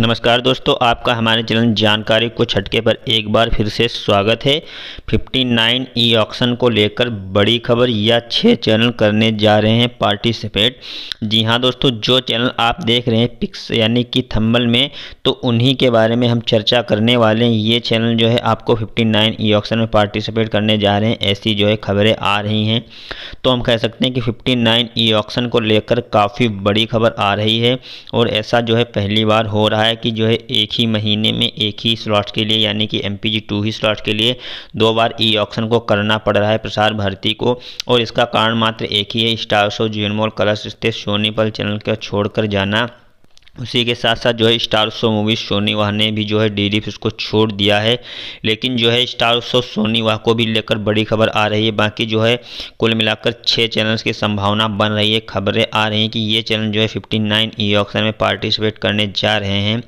नमस्कार दोस्तों आपका हमारे चैनल जानकारी कुछ हटके पर एक बार फिर से स्वागत है 59 ई ऑक्शन को लेकर बड़ी खबर या छः चैनल करने जा रहे हैं पार्टिसिपेट जी हाँ दोस्तों जो चैनल आप देख रहे हैं पिक्स यानी कि थंबल में तो उन्हीं के बारे में हम चर्चा करने वाले हैं ये चैनल जो है आपको नाइन ई ऑक्शन में पार्टिसिपेट करने जा रहे हैं ऐसी जो है खबरें आ रही हैं तो हम कह सकते हैं कि फिफ्टी ई ऑक्शन को लेकर काफ़ी बड़ी खबर आ रही है और ऐसा जो है पहली बार हो रहा कहा है कि जो है एक ही महीने में एक ही स्लॉट के लिए यानी कि एम पी टू ही स्लॉट के लिए दो बार ई e ऑक्शन को करना पड़ रहा है प्रसार भारती को और इसका कारण मात्र एक ही है स्टार शो जीवनमोल कलश स्थित सोनीपल चैनल का छोड़कर जाना उसी के साथ साथ जो है स्टार शो मूवी सोनी वाह ने भी जो है डी डी उसको छोड़ दिया है लेकिन जो है स्टार शो सोनी वाह को भी लेकर बड़ी खबर आ रही है बाकी जो है कुल मिलाकर छः चैनल्स की संभावना बन रही है खबरें आ रही हैं कि ये चैनल जो है 59 नाइन ई ऑक्शन में पार्टिसिपेट करने जा रहे हैं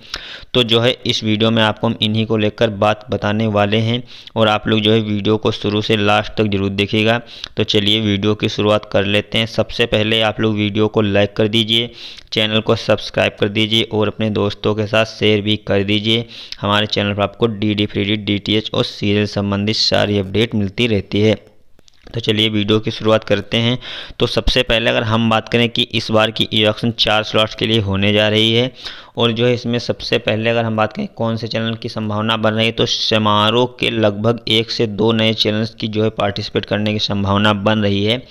तो जो है इस वीडियो में आपको हम इन्हीं को लेकर बात बताने वाले हैं और आप लोग जो है वीडियो को शुरू से लास्ट तक जरूर देखेगा तो चलिए वीडियो की शुरुआत कर लेते हैं सबसे पहले आप लोग वीडियो को लाइक कर दीजिए चैनल को सब्सक्राइब कर दीजिए और अपने दोस्तों के साथ शेयर भी कर दीजिए हमारे चैनल पर आपको D D free D D T H और सीरियल संबंधित सारी अपडेट मिलती रहती है तो चलिए वीडियो की शुरुआत करते हैं तो सबसे पहले अगर हम बात करें कि इस बार की इलेक्शन चार स्लॉट्स के लिए होने जा रही है और जो है इसमें सबसे पहले अगर हम बात करें कौन से चैनल की संभावना बन रही है तो समारोह के लगभग एक से दो नए चैनल्स की जो है पार्टिसिपेट करने की संभावना बन रही है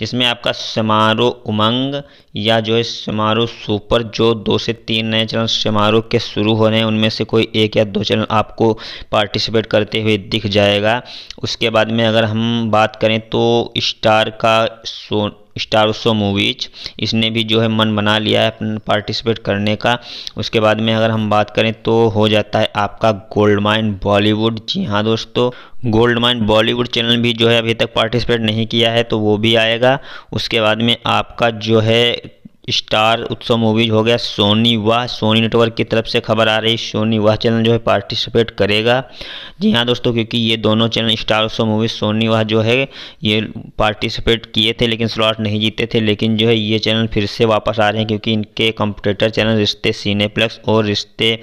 जिसमें आपका समारोह उमंग या जो है समारोह सुपर जो दो से तीन नए चैनल समारोह के शुरू हो रहे हैं उनमें से कोई एक या दो चैनल आपको पार्टिसिपेट करते हुए दिख जाएगा उसके बाद में अगर हम बात करें तो स्टार का सो स्टार शो मूवीज इसने भी जो है मन बना लिया है पार्टिसिपेट करने का उसके बाद में अगर हम बात करें तो हो जाता है आपका गोल्ड माइन बॉलीवुड जी हाँ दोस्तों गोल्ड माइन बॉलीवुड चैनल भी जो है अभी तक पार्टिसिपेट नहीं किया है तो वो भी आएगा उसके बाद में आपका जो है स्टार उत्सव मूवीज हो गया सोनी वाह सोनी नेटवर्क की तरफ से खबर आ रही सोनी वाह चैनल जो है पार्टिसिपेट करेगा जी हाँ दोस्तों क्योंकि ये दोनों channel Star Utsav movies Sony Wah जो है ये पार्टिसिपेट किए थे लेकिन स्लॉट नहीं जीते थे लेकिन जो है ये चैनल फिर से वापस आ रहे हैं क्योंकि इनके कंपटेटर चैनल रिश्ते सीनेप्लेक्स और रिश्ते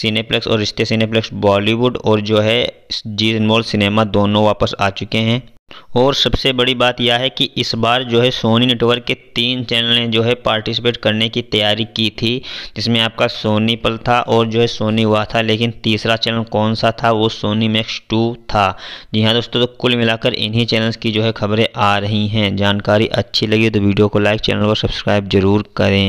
सीनेप्लेक्स और रिश्ते सीनेप्लेक्स बॉलीवुड और जो है जी अनमोल सिनेमा दोनों वापस आ चुके हैं और सबसे बड़ी बात यह है कि इस बार जो है सोनी नेटवर्क के तीन चैनल ने जो है पार्टिसिपेट करने की तैयारी की थी जिसमें आपका सोनी पल था और जो है सोनी हुआ था लेकिन तीसरा चैनल कौन सा था वो सोनी मैक्स टू था जी हाँ दोस्तों तो कुल मिलाकर इन्हीं चैनल्स की जो है खबरें आ रही हैं जानकारी अच्छी लगी तो वीडियो को लाइक चैनल को सब्सक्राइब जरूर करें